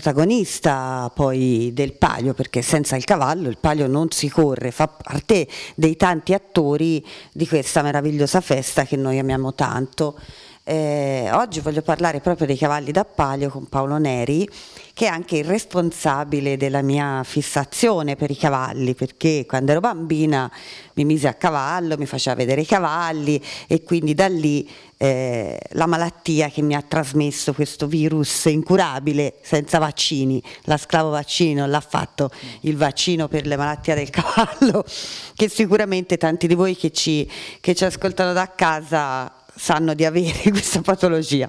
protagonista poi del Palio, perché senza il cavallo il Palio non si corre, fa parte dei tanti attori di questa meravigliosa festa che noi amiamo tanto. Eh, oggi voglio parlare proprio dei cavalli da palio con Paolo Neri che è anche il responsabile della mia fissazione per i cavalli, perché quando ero bambina mi mise a cavallo, mi faceva vedere i cavalli e quindi da lì eh, la malattia che mi ha trasmesso questo virus incurabile senza vaccini, la sclavo vaccini non l'ha fatto il vaccino per le malattie del cavallo, che sicuramente tanti di voi che ci, che ci ascoltano da casa sanno di avere questa patologia.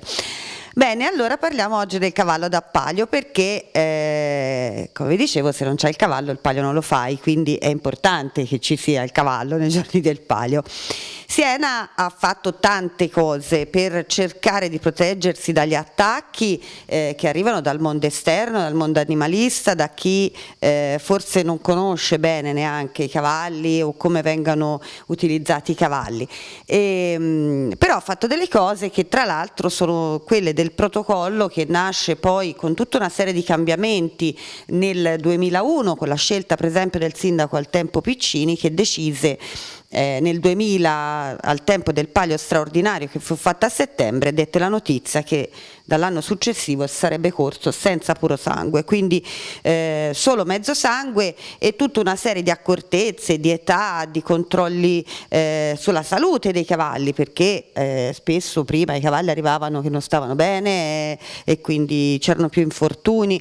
Bene, allora parliamo oggi del cavallo da palio perché, eh, come dicevo, se non c'è il cavallo il palio non lo fai, quindi è importante che ci sia il cavallo nei giorni del palio. Siena ha fatto tante cose per cercare di proteggersi dagli attacchi eh, che arrivano dal mondo esterno, dal mondo animalista, da chi eh, forse non conosce bene neanche i cavalli o come vengono utilizzati i cavalli. E, ehm, però ha fatto delle cose che tra l'altro sono quelle del protocollo che nasce poi con tutta una serie di cambiamenti nel 2001 con la scelta per esempio del sindaco al tempo Piccini che decise eh, nel 2000 al tempo del palio straordinario che fu fatto a settembre dette la notizia che dall'anno successivo sarebbe corso senza puro sangue, quindi eh, solo mezzo sangue e tutta una serie di accortezze, di età, di controlli eh, sulla salute dei cavalli, perché eh, spesso prima i cavalli arrivavano che non stavano bene eh, e quindi c'erano più infortuni.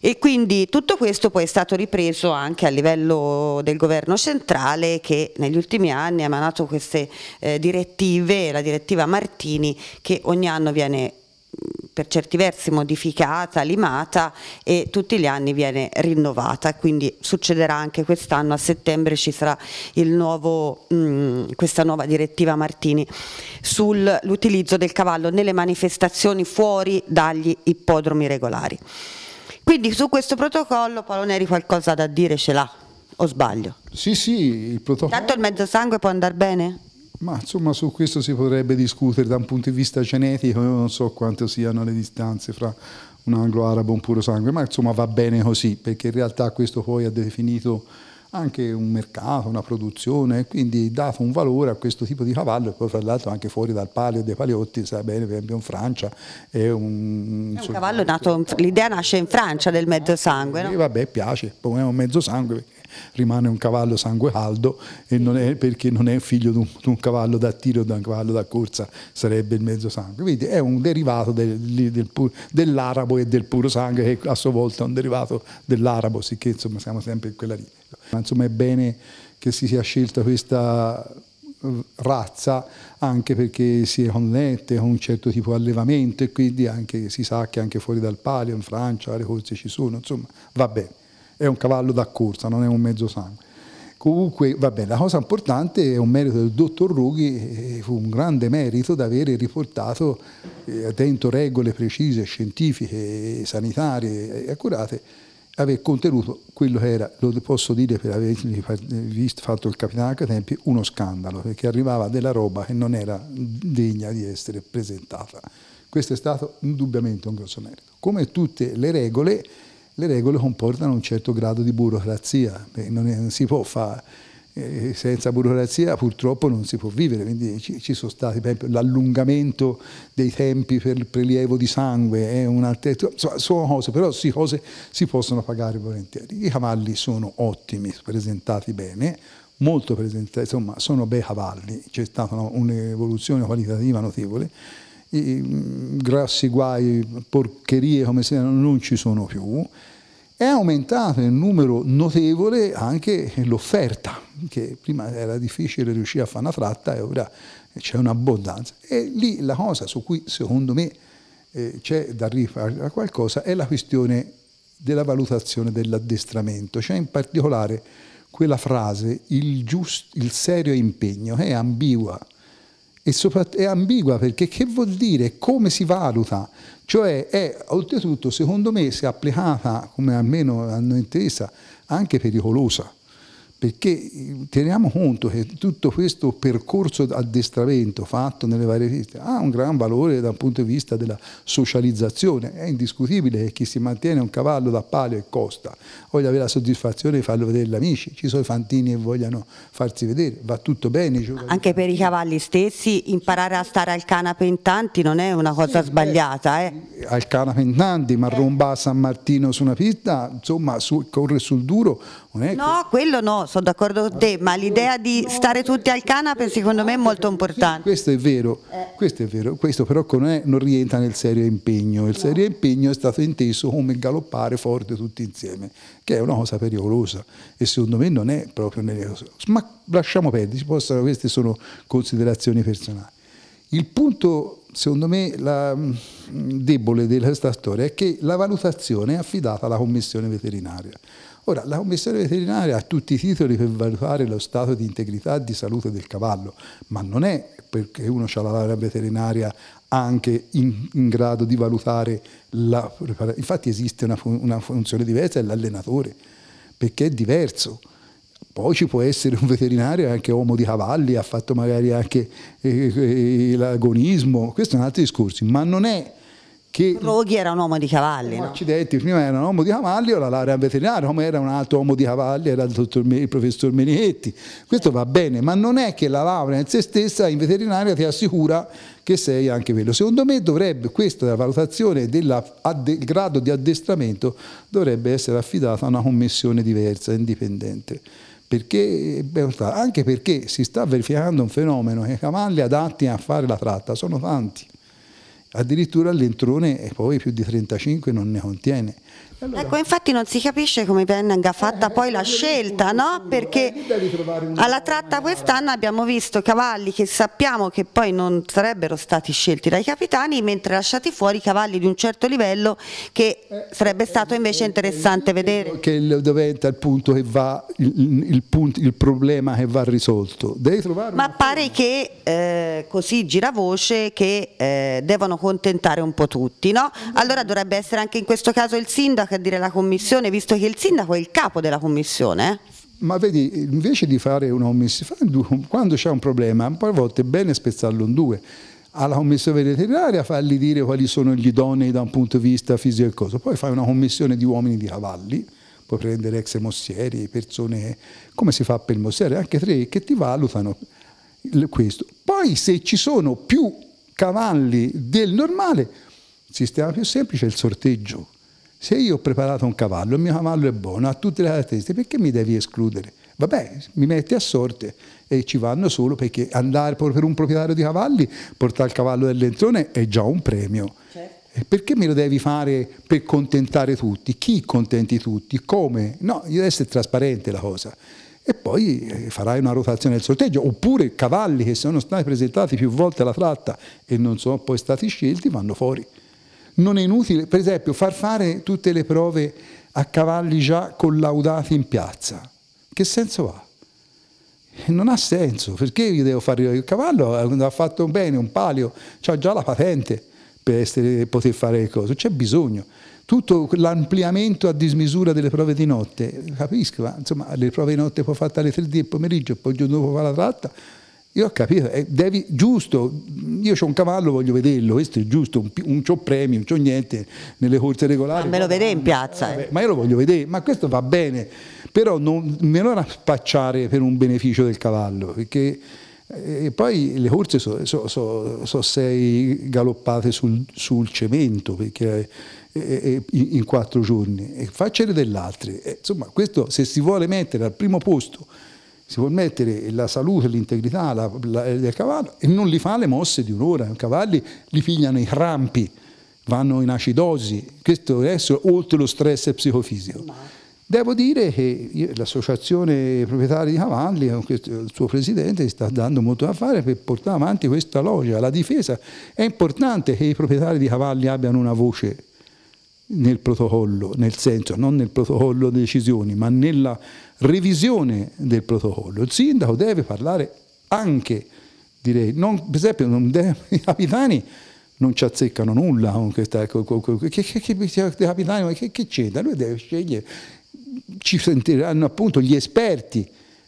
E quindi tutto questo poi è stato ripreso anche a livello del governo centrale che negli ultimi anni ha emanato queste eh, direttive, la direttiva Martini che ogni anno viene mm, per certi versi modificata, limata e tutti gli anni viene rinnovata, quindi succederà anche quest'anno, a settembre ci sarà nuovo, mh, mm, questa nuova direttiva Martini sull'utilizzo del cavallo nelle manifestazioni fuori dagli ippodromi regolari. Quindi su questo protocollo Paloneri qualcosa da dire ce l'ha, o sbaglio? Sì, sì, il protocollo... Tanto il mezzo sangue può andare bene? Ma insomma su questo si potrebbe discutere da un punto di vista genetico, io non so quante siano le distanze fra un anglo-arabo e un puro sangue, ma insomma va bene così, perché in realtà questo poi ha definito anche un mercato, una produzione, quindi dato un valore a questo tipo di cavallo, e poi fra l'altro anche fuori dal palio dei paliotti, sa bene, per esempio in Francia è un... È un cavallo nato, l'idea nasce in Francia del mezzo sangue, no? E vabbè, piace, poi è un mezzo sangue, rimane un cavallo sangue caldo e non è, perché non è figlio di un, di un cavallo da tiro o di un cavallo da corsa, sarebbe il mezzo sangue. Quindi è un derivato del, del, dell'arabo e del puro sangue che a sua volta è un derivato dell'arabo, sicché insomma siamo sempre in quella lì. Insomma è bene che si sia scelta questa eh, razza anche perché si è con lente, con un certo tipo di allevamento e quindi anche, si sa che anche fuori dal palio, in Francia, le corse ci sono, insomma va bene, è un cavallo da corsa, non è un mezzo sangue. Comunque, va bene, la cosa importante è un merito del dottor Rughi, fu un grande merito di avere riportato eh, dentro regole precise, scientifiche, sanitarie e accurate aver contenuto quello che era, lo posso dire per aver visto, fatto il capitano anche a tempi, uno scandalo, perché arrivava della roba che non era degna di essere presentata. Questo è stato indubbiamente un grosso merito. Come tutte le regole, le regole comportano un certo grado di burocrazia, eh, non, è, non si può fare eh, senza burocrazia purtroppo non si può vivere, quindi ci, ci sono stati per esempio l'allungamento dei tempi per il prelievo di sangue, eh, insomma, sono cose, però sì, cose si possono pagare volentieri. I cavalli sono ottimi, presentati bene, molto presentati, insomma sono bei cavalli, c'è stata un'evoluzione qualitativa notevole, I, grossi guai, porcherie come se non ci sono più, è aumentato in numero notevole anche l'offerta, che prima era difficile riuscire a fare una fratta e ora c'è un'abbondanza. E lì la cosa su cui secondo me eh, c'è da rifare qualcosa è la questione della valutazione dell'addestramento, cioè in particolare quella frase il, giusto, il serio impegno, che è ambigua, e soprattutto è ambigua perché che vuol dire, come si valuta? Cioè è oltretutto secondo me se applicata, come almeno hanno intesa, anche pericolosa perché eh, teniamo conto che tutto questo percorso di addestramento fatto nelle varie piste ha un gran valore dal punto di vista della socializzazione, è indiscutibile che chi si mantiene un cavallo da palio e costa voglia avere la soddisfazione di farlo vedere gli amici, ci sono i fantini che vogliono farsi vedere, va tutto bene. Anche per i cavalli stessi imparare a stare al canape in tanti non è una cosa sì, sbagliata. Eh. Al canape in tanti, ma eh. a San Martino su una pista, insomma su, corre sul duro No, quello no, sono d'accordo con te, ma l'idea di stare tutti al canapé secondo me è molto importante. Questo è vero, eh. questo è vero, questo però non rientra nel serio impegno. Il serio impegno è stato inteso come galoppare forte tutti insieme, che è una cosa pericolosa e secondo me non è proprio nelle cose. Ma lasciamo perdere, queste sono considerazioni personali. Il punto, secondo me, mm, debole di questa storia è che la valutazione è affidata alla commissione veterinaria. Ora, la commissione veterinaria ha tutti i titoli per valutare lo stato di integrità e di salute del cavallo, ma non è perché uno ha la laurea veterinaria anche in, in, grado di valutare la... Infatti esiste una, una funzione diversa, è l'allenatore, perché è diverso poi ci può essere un veterinario anche uomo di cavalli, ha fatto magari anche eh, eh, l'agonismo, questo è un altro discorso, ma non è che... Roghi era un uomo di cavalli. No? Accidenti, prima era un uomo di cavalli, ora laurea veterinaria, come era un altro uomo di cavalli, era il, dottor, il professor Menichetti. Questo va bene, ma non è che la laurea in se stessa in veterinaria ti assicura che sei anche quello. Secondo me dovrebbe, questa la valutazione del grado di addestramento dovrebbe essere affidata a una commissione diversa, indipendente. Perché, anche perché si sta verificando un fenomeno che i cavalli adatti a fare la tratta sono tanti addirittura l'introne poi più di 35 non ne contiene, allora, ecco, infatti non si capisce come venga fatta eh, poi la scelta, no? Perché alla tratta quest'anno abbiamo visto cavalli che sappiamo che poi non sarebbero stati scelti dai capitani, mentre lasciati fuori cavalli di un certo livello che sarebbe stato invece interessante vedere. Che diventa il punto che va, il, il, punto, il problema che va risolto. Ma pare forma. che eh, così gira voce che eh, devono contentare un po' tutti, no? Allora dovrebbe essere anche in questo caso il sindaco che a dire la commissione, visto che il sindaco è il capo della commissione. Eh? Ma vedi, invece di fare una commissione, quando c'è un problema, poi a volte è bene spezzarlo in due alla commissione veterinaria, fargli dire quali sono gli idonei da un punto di vista fisico e cosa. Poi fai una commissione di uomini di cavalli, puoi prendere ex mossieri, persone, come si fa per il mossiere, anche tre che ti valutano questo. Poi se ci sono più cavalli del normale, sistema più semplice è il sorteggio. Se io ho preparato un cavallo, il mio cavallo è buono, ha tutte le caratteristiche, perché mi devi escludere? Vabbè, mi metti a sorte e ci vanno solo perché andare per un proprietario di cavalli, portare il cavallo dell'entrone è già un premio. Certo. Perché me lo devi fare per contentare tutti? Chi contenti tutti? Come? No, deve essere trasparente la cosa e poi eh, farai una rotazione del sorteggio, oppure cavalli che sono stati presentati più volte alla tratta e non sono poi stati scelti vanno fuori non è inutile, per esempio, far fare tutte le prove a cavalli già collaudati in piazza. Che senso ha? Non ha senso, perché io devo fare il cavallo? Ha fatto bene un palio, ha già la patente per essere, poter fare le cose, c'è bisogno. Tutto l'ampliamento a dismisura delle prove di notte, capisco, ma insomma le prove di notte poi fatte alle 3 del pomeriggio poi il giorno dopo fa la tratta, io ho capito, eh, devi, giusto, io ho un cavallo, voglio vederlo, questo è giusto, un, un c'ho premi, un c'ho niente nelle corse regolari. Ma me lo vede in piazza. Eh. Ma io lo voglio vedere, ma questo va bene, però non, me lo spacciare per un beneficio del cavallo, perché eh, e poi le corse sono so, so, so sei galoppate sul, sul cemento perché, e, eh, e, eh, in quattro giorni, e faccene dell'altro. Insomma, questo se si vuole mettere al primo posto si può mettere la salute, l'integrità la, la, del cavallo e non li fa le mosse di un'ora, i cavalli li pigliano i crampi, vanno in acidosi, questo è oltre lo stress psicofisico. Devo dire che l'associazione proprietari di cavalli, eh, il suo presidente, sta dando molto da fare per portare avanti questa logica, la difesa. È importante che i proprietari di cavalli abbiano una voce nel protocollo, nel senso non nel protocollo delle decisioni, ma nella revisione del protocollo. Il sindaco deve parlare anche, direi, non, per esempio non deve, i capitani non ci azzeccano nulla con questa, con, con, con, che, che, che, capitani, che, che c'è? Da lui deve scegliere, ci sentiranno appunto gli esperti,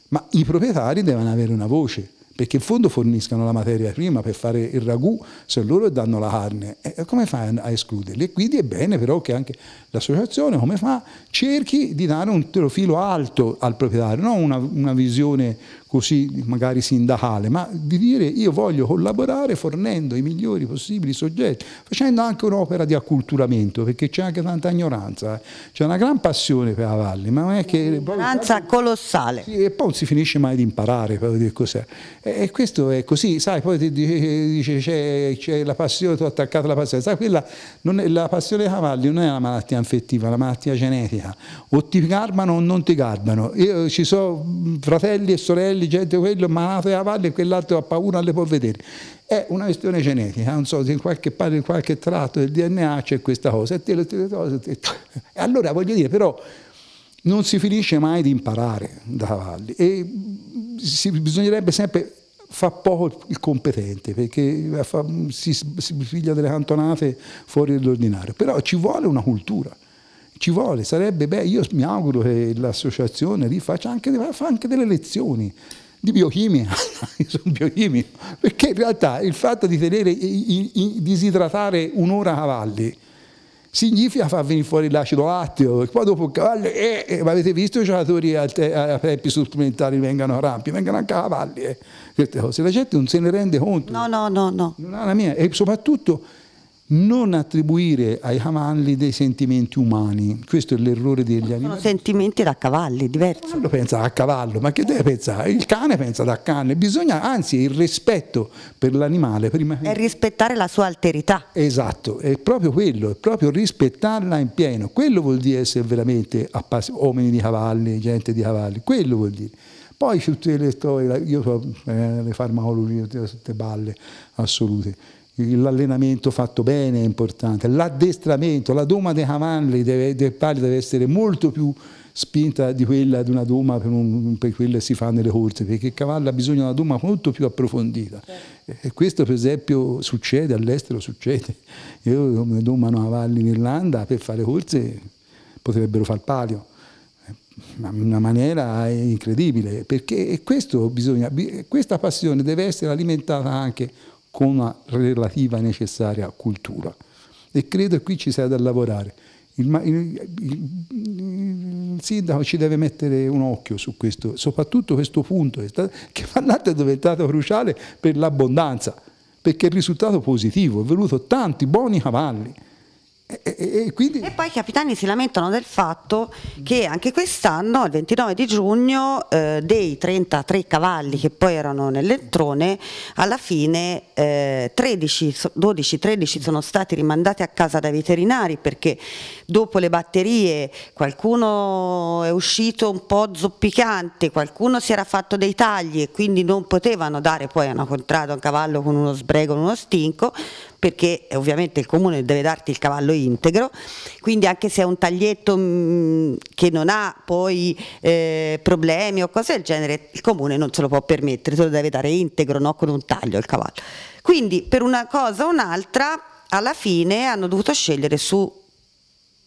ma i proprietari devono avere una voce perché in fondo forniscano la materia prima per fare il ragù, se loro danno la carne, eh, come fai a escluderli? E quindi è bene però che anche l'associazione, come fa, cerchi di dare un profilo alto al proprietario, non una, una visione così magari sindacale, ma di dire io voglio collaborare fornendo i migliori possibili soggetti, facendo anche un'opera di acculturamento, perché c'è anche tanta ignoranza, eh. c'è una gran passione per la valle, ma non è che... Ignoranza colossale. Sì, e poi non si finisce mai di imparare proprio cos'è. E, questo è così, sai, poi ti eh, dice c'è la passione, tu attaccata alla passione, sai, quella è, la passione dei cavalli non è una malattia infettiva, è una malattia genetica, o ti garbano o non ti garbano. Io, ci sono fratelli e sorelle intelligente quello, ma a valle quell'altro ha paura, non le può vedere. È una questione genetica, non so, in qualche, in qualche tratto del DNA c'è questa cosa. E, te, te, te, allora voglio dire, però non si finisce mai di imparare da cavalli e si, bisognerebbe sempre fa poco il competente perché fa, si, si piglia delle cantonate fuori dell'ordinario però ci vuole una cultura ci vuole, sarebbe beh, io mi auguro che l'associazione lì faccia anche, fa anche delle lezioni di biochimia, io sono biochimico, perché in realtà il fatto di tenere, disidratare un'ora a cavalli significa far venire fuori l'acido latteo, e poi dopo il cavallo, eh, eh, avete visto i giocatori a, tempi supplementari vengano a rampi, vengano anche a cavalli, eh, queste la gente non se ne rende conto. No, no, no, no. Non ha la mia, e soprattutto non attribuire ai cavalli dei sentimenti umani. Questo è l'errore degli animali. Sono sentimenti da cavalli, diversi. Il cavallo pensa da cavallo, ma che deve pensare? Il cane pensa da cane. Bisogna, anzi, il rispetto per l'animale prima È rispettare la sua alterità. Esatto, è proprio quello, è proprio rispettarla in pieno. Quello vuol dire essere veramente uomini di cavalli, gente di cavalli. Quello vuol dire. Poi tutte le storie, io so eh, le farmacologie, tutte balle assolute l'allenamento fatto bene è importante, l'addestramento, la doma dei cavalli deve, del pari deve essere molto più spinta di quella di una doma per, un, per quella che si fa nelle corse, perché il cavallo ha bisogno di una doma molto più approfondita. Certo. E questo per esempio succede, all'estero succede. Io come domano cavalli in Irlanda per fare corse potrebbero far palio in una maniera incredibile, perché questo bisogna, questa passione deve essere alimentata anche con una relativa necessaria cultura. E credo che qui ci sia da lavorare. Il, il, il, il, sindaco ci deve mettere un occhio su questo, soprattutto questo punto che Fannate è diventato cruciale per l'abbondanza, perché il risultato positivo, è venuto tanti buoni cavalli. E, e, quindi... e, poi i capitani si lamentano del fatto che anche quest'anno, il 29 di giugno, eh, dei 33 cavalli che poi erano nell'entrone, alla fine eh, 12-13 sono stati rimandati a casa dai veterinari perché dopo le batterie qualcuno è uscito un po' zoppicante, qualcuno si era fatto dei tagli e quindi non potevano dare poi a una contrada un cavallo con uno sbrego, uno stinco, perché ovviamente il comune deve darti il cavallo integro, quindi anche se è un taglietto mm, che non ha poi eh, problemi o cose del genere, il comune non se lo può permettere, se lo deve dare integro, no? con un taglio al cavallo. Quindi per una cosa o un'altra alla fine hanno dovuto scegliere su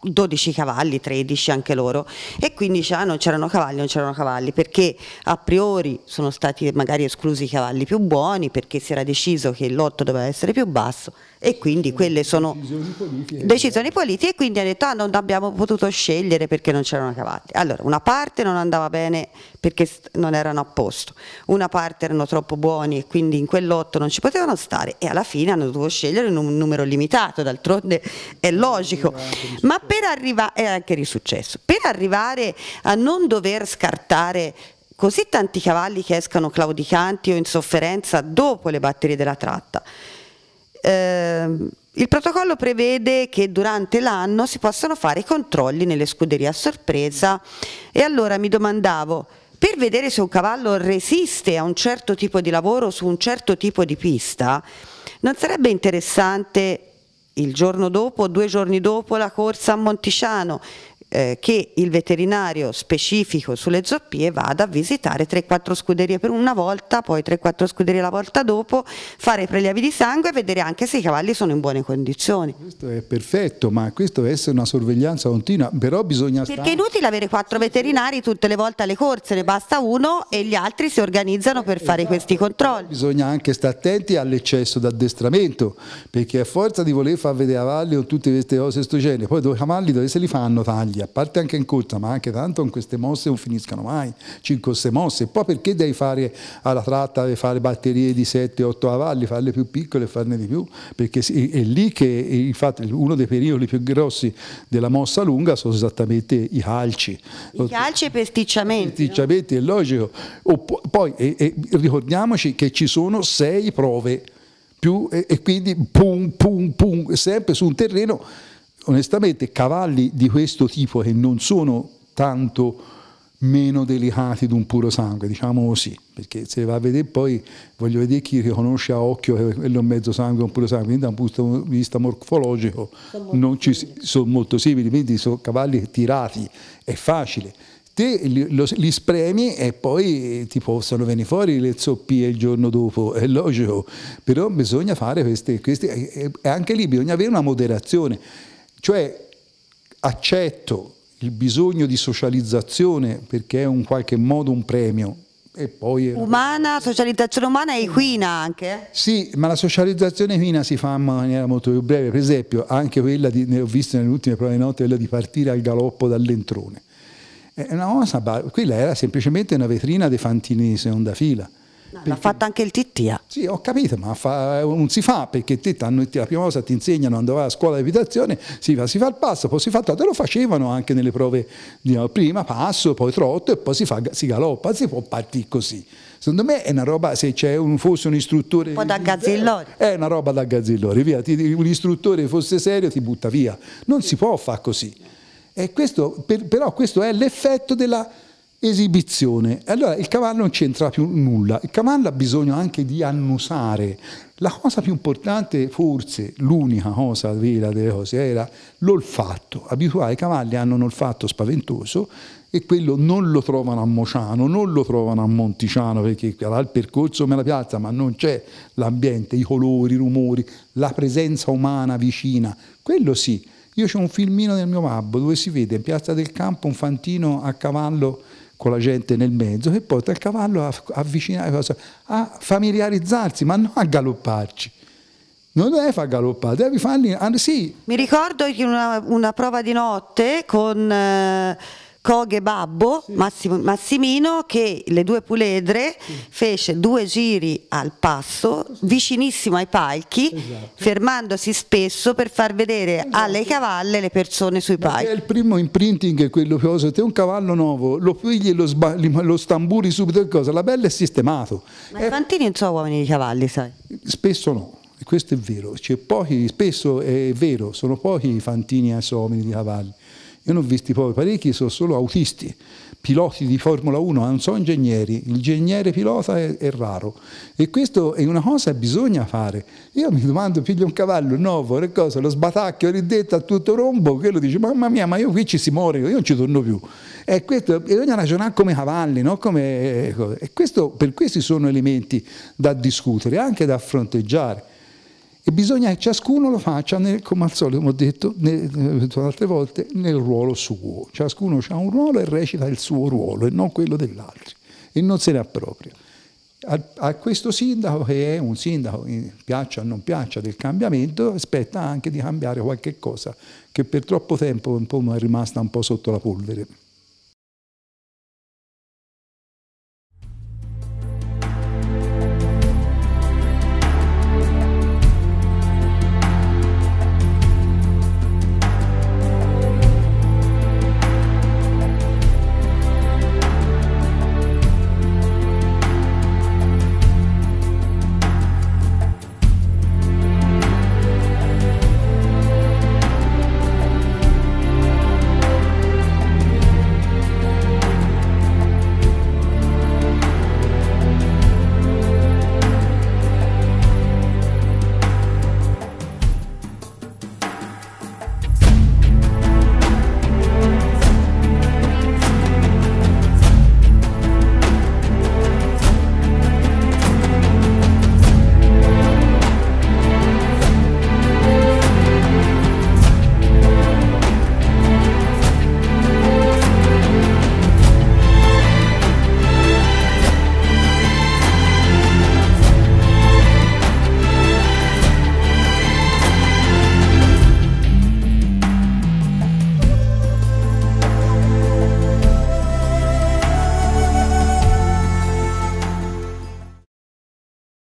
12 cavalli, 13 anche loro e quindi ah, non c'erano cavalli, non c'erano cavalli perché a priori sono stati magari esclusi i cavalli più buoni perché si era deciso che il lotto doveva essere più basso e quindi quelle sono decisioni politiche, decisioni politiche e quindi ha detto ah, non abbiamo potuto scegliere perché non c'erano cavalli. Allora una parte non andava bene perché non erano a posto, una parte erano troppo buoni e quindi in quell'otto non ci potevano stare e alla fine hanno dovuto scegliere un numero limitato, d'altronde è logico, ma per arrivare, è anche risuccesso, per arrivare a non dover scartare così tanti cavalli che escano claudicanti o in sofferenza dopo le batterie della tratta, eh, il protocollo prevede che durante l'anno si possano fare i controlli nelle scuderie a sorpresa e allora mi domandavo per vedere se un cavallo resiste a un certo tipo di lavoro su un certo tipo di pista, non sarebbe interessante il giorno dopo, due giorni dopo la corsa a Monticiano eh, che il veterinario specifico sulle zoppie vada a visitare 3-4 scuderie per una volta, poi 3-4 scuderie la volta dopo, fare prelievi di sangue e vedere anche se i cavalli sono in buone condizioni. Questo è perfetto, ma questo deve essere una sorveglianza continua, però bisogna... Perché è inutile avere 4 veterinari tutte le volte alle corse, ne basta uno e gli altri si organizzano per eh, fare esatto. questi controlli. Bisogna anche stare attenti all'eccesso d'addestramento, perché a forza di voler far vedere a valle con tutte queste cose questo genere, poi i cavalli dove se li fanno taglia a parte anche in cutta, ma anche tanto con queste mosse non finiscano mai, 5-6 mosse, poi perché devi fare alla tratta, devi fare batterie di 7-8 avalli, farle più piccole e farne di più, perché è lì che infatti uno dei pericoli più grossi della mossa lunga sono esattamente i calci. I calci e i pesticciamenti. I Pesticciamenti, no? è logico. O poi e, e, ricordiamoci che ci sono 6 prove più, e, e quindi pum, pum, pum, sempre su un terreno onestamente cavalli di questo tipo che non sono tanto meno delicati di un puro sangue, diciamo così, perché se va a vedere poi, voglio vedere chi riconosce a occhio che quello è un mezzo sangue o un puro sangue, quindi da un punto di vista morfologico sono, ci, sono molto simili, quindi sono cavalli tirati, è facile. Te li, lo, li spremi e poi ti possono venire fuori le zoppie il giorno dopo, è logico, però bisogna fare queste, queste e anche lì bisogna avere una moderazione cioè accetto il bisogno di socializzazione perché è in qualche modo un premio. E poi umana, socializzazione umana e equina anche? Eh? Sì, ma la socializzazione equina si fa in maniera molto più breve, per esempio anche quella, di, ne ho visto nelle ultime prove note, quella di partire al galoppo dall'entrone. una cosa, quella era semplicemente una vetrina dei fantini di seconda fila No, perché... L'ha fatta anche il Tittia. Sì, ho capito, ma fa... non si fa perché la prima cosa ti insegnano quando vai a scuola di abitazione, si fa, si fa il passo, poi si fa trotto, lo facevano anche nelle prove di eh, prima passo, poi trotto e poi si, fa, si galoppa, si può partire così. Secondo me è una roba, se c'è un, fosse un istruttore... Un po' da gazzillori. Eh, è una roba da gazzillori, via, ti, un istruttore fosse serio ti butta via. Non si può fare così. Questo, per, però questo è l'effetto della esibizione. Allora il cavallo non c'entra più nulla, il cavallo ha bisogno anche di annusare. La cosa più importante, forse l'unica cosa vera delle cose, era l'olfatto. Abituare i cavalli hanno un olfatto spaventoso e quello non lo trovano a Mociano, non lo trovano a Monticiano perché là il percorso me la piazza, ma non c'è l'ambiente, i colori, i rumori, la presenza umana vicina. Quello sì. Io ho un filmino del mio babbo dove si vede in piazza del campo un fantino a cavallo con la gente nel mezzo che porta il cavallo a avvicinare, a familiarizzarsi, ma non a galopparci. Non devi far galoppare, devi farli... Sì. Mi ricordo in una, una prova di notte con... Eh Coghe Babbo sì. Massimo, Massimino che le due puledre sì. fece due giri al passo vicinissimo ai palchi esatto. fermandosi spesso per far vedere esatto. alle cavalle le persone sui Ma palchi. È il primo imprinting è quello che osa, te un cavallo nuovo lo pigli e lo, lo stamburi subito cosa, la bella è sistemato. Ma è... i fantini non sono uomini di cavalli sai? Spesso no questo è vero, c'è pochi, spesso è vero, sono pochi i fantini uomini di cavalli, io ne ho visti poi parecchi, sono solo autisti, piloti di Formula 1, non sono ingegneri. L'ingegnere pilota è, è, raro. E questo è una cosa che bisogna fare. Io mi domando, piglio un cavallo nuovo, che cosa? Lo sbatacchio lì dentro a tutto rombo, quello dice, mamma mia, ma io qui ci si muore, io non ci torno più. E questo, bisogna ragionare come cavalli, no? come, eh, e questo, per questi sono elementi da discutere, anche da fronteggiare e bisogna che ciascuno lo faccia, nel, come al solito, come ho detto, nel, eh, altre volte, nel ruolo suo. Ciascuno ha un ruolo e recita il suo ruolo e non quello dell'altro e non se ne appropria. A, a, questo sindaco, che è un sindaco, eh, piaccia o non piaccia, del cambiamento, aspetta anche di cambiare qualche cosa che per troppo tempo è rimasta un po' sotto la polvere.